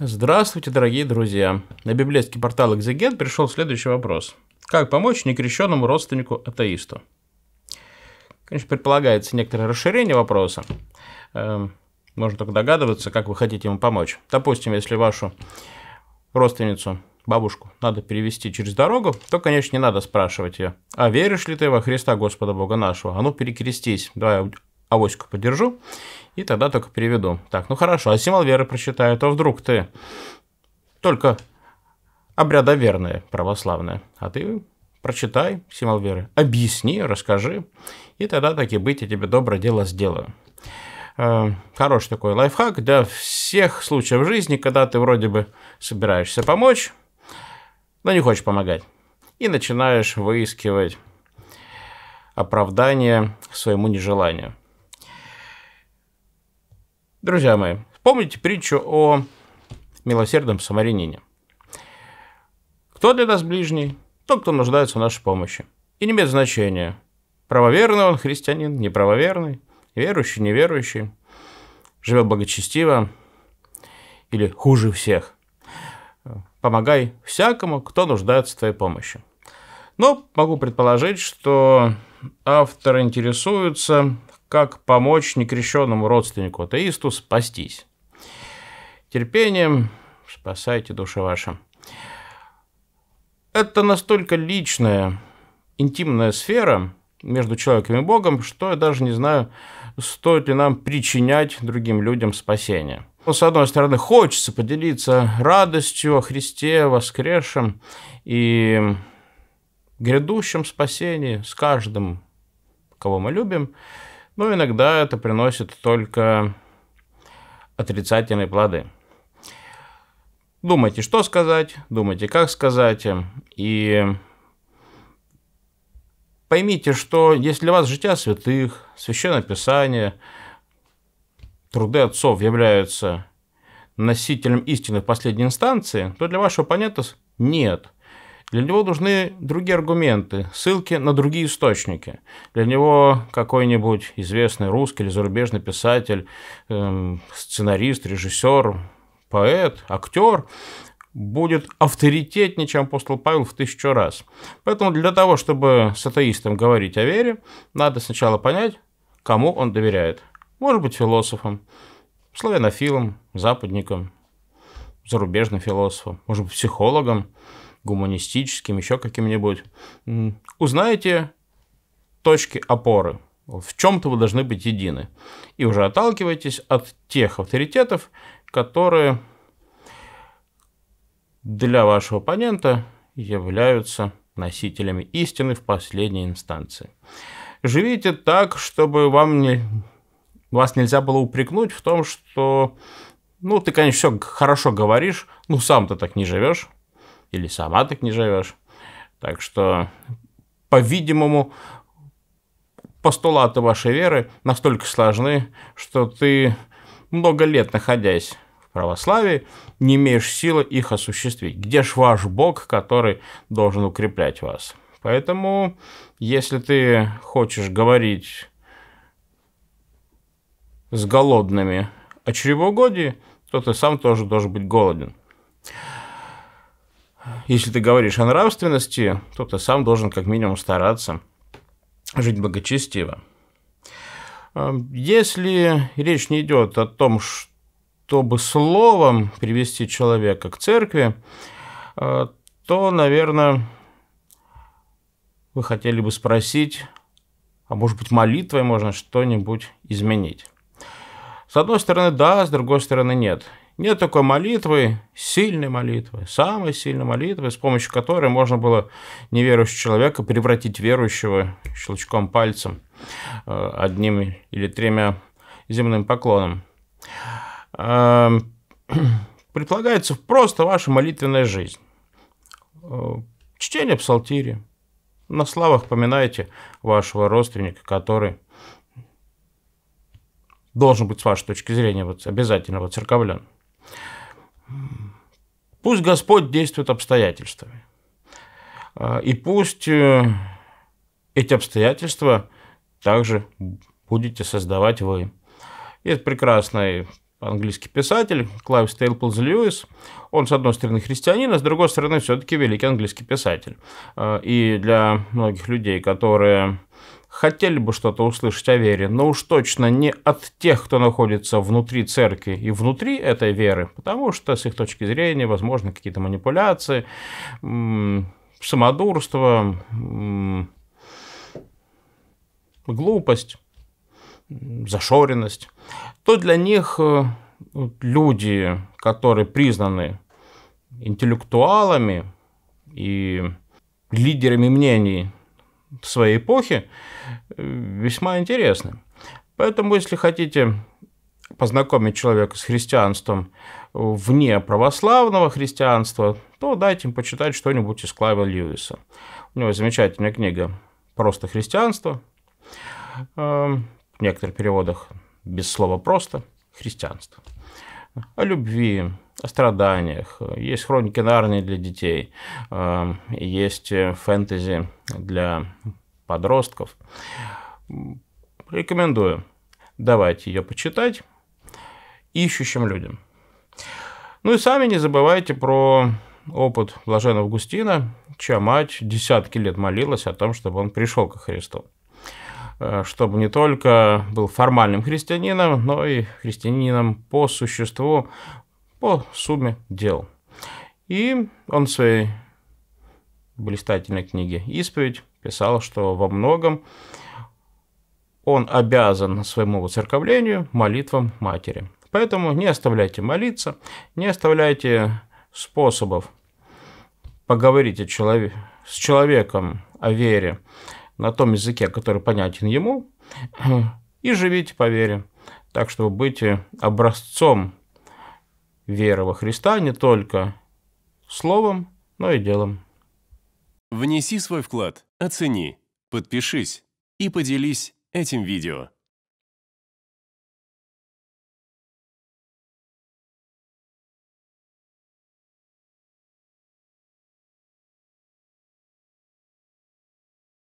Здравствуйте, дорогие друзья! На библейский портал «Экзегет» пришел следующий вопрос. Как помочь некрещенному родственнику атеисту? Конечно, предполагается некоторое расширение вопроса. Эм, можно только догадываться, как вы хотите ему помочь. Допустим, если вашу родственницу, бабушку, надо перевести через дорогу, то, конечно, не надо спрашивать ее, а веришь ли ты во Христа Господа Бога нашего? А ну, перекрестись, давай а, авоську подержу. И тогда только переведу. Так, ну хорошо, а символ веры прочитаю, то вдруг ты только обряда верная, православная. А ты прочитай символ веры, объясни, расскажи, и тогда таки быть, я тебе доброе дело сделаю. Э, хороший такой лайфхак для всех случаев жизни, когда ты вроде бы собираешься помочь, но не хочешь помогать. И начинаешь выискивать оправдание своему нежеланию. Друзья мои, вспомните притчу о милосердном самарянине. Кто для нас ближний? Тот, кто нуждается в нашей помощи. И не имеет значения, правоверный он христианин, неправоверный, верующий, неверующий, живет благочестиво или хуже всех. Помогай всякому, кто нуждается в твоей помощи. Но могу предположить, что автор интересуется как помочь некрещенному родственнику атеисту спастись. Терпением спасайте души ваши. Это настолько личная, интимная сфера между человеком и Богом, что я даже не знаю, стоит ли нам причинять другим людям спасение. Но, ну, с одной стороны, хочется поделиться радостью о Христе воскресшем и грядущем спасении с каждым, кого мы любим. Но ну, иногда это приносит только отрицательные плоды. Думайте, что сказать, думайте, как сказать, и поймите, что если для вас жития святых, священное писание, труды отцов являются носителем истины в последней инстанции, то для вашего оппонента нет – для него нужны другие аргументы, ссылки на другие источники. Для него какой-нибудь известный русский или зарубежный писатель, эм, сценарист, режиссер, поэт, актер будет авторитетнее, чем апостол Павел в тысячу раз. Поэтому для того, чтобы с атеистом говорить о вере, надо сначала понять, кому он доверяет. Может быть, философом, славянофилом, западником, зарубежным философом, может быть, психологом, гуманистическим, еще каким-нибудь, узнаете точки опоры, в чем-то вы должны быть едины. И уже отталкивайтесь от тех авторитетов, которые для вашего оппонента являются носителями истины в последней инстанции. Живите так, чтобы вам не... вас нельзя было упрекнуть в том, что ну, ты, конечно, все хорошо говоришь, ну сам ты так не живешь или сама так не живешь. Так что, по-видимому, постулаты вашей веры настолько сложны, что ты, много лет находясь в православии, не имеешь силы их осуществить. Где ж ваш Бог, который должен укреплять вас? Поэтому, если ты хочешь говорить с голодными о чревоугодии, то ты сам тоже должен быть голоден если ты говоришь о нравственности, то ты сам должен как минимум стараться жить благочестиво. А, если речь не идет о том, чтобы словом привести человека к церкви, а, то, наверное, вы хотели бы спросить, а может быть молитвой можно что-нибудь изменить. С одной стороны, да, с другой стороны, нет. Нет такой молитвы, сильной молитвы, самой сильной молитвы, с помощью которой можно было неверующего человека превратить верующего щелчком пальцем, э, одним или тремя земным поклоном. Эм, предполагается просто ваша молитвенная жизнь. Э, чтение псалтири. На славах поминайте вашего родственника, который должен быть с вашей точки зрения вот, обязательно вот, церковлен. Пусть Господь действует обстоятельствами. А, и пусть э, эти обстоятельства также будете создавать вы. Есть прекрасный английский писатель Клайв Стейлплз Льюис. Он, с одной стороны, христианин, а с другой стороны, все-таки великий английский писатель. А, и для многих людей, которые хотели бы что-то услышать о вере, но уж точно не от тех, кто находится внутри церкви и внутри этой веры, потому что с их точки зрения возможны какие-то манипуляции, самодурство, глупость, зашоренность, то для них э, люди, которые признаны интеллектуалами и лидерами мнений своей эпохи э, весьма интересны. Поэтому, если хотите познакомить человека с христианством вне православного христианства, то дайте им почитать что-нибудь из Клайва Льюиса. У него замечательная книга «Просто христианство», э, в некоторых переводах без слова «просто» христианство, о любви, о страданиях, есть хроники Нарнии для детей, эм, есть фэнтези для подростков. Рекомендую давайте ее почитать ищущим людям. Ну и сами не забывайте про опыт блаженного Августина, чья мать десятки лет молилась о том, чтобы он пришел ко Христу э, чтобы не только был формальным христианином, но и христианином по существу, по сумме дел. И он в своей блистательной книге «Исповедь» писал, что во многом он обязан своему воцерковлению молитвам матери. Поэтому не оставляйте молиться, не оставляйте способов поговорить с человеком о вере на том языке, который понятен ему, и живите по вере, так чтобы быть образцом вера во Христа не только словом, но и делом. Внеси свой вклад, оцени, подпишись и поделись этим видео.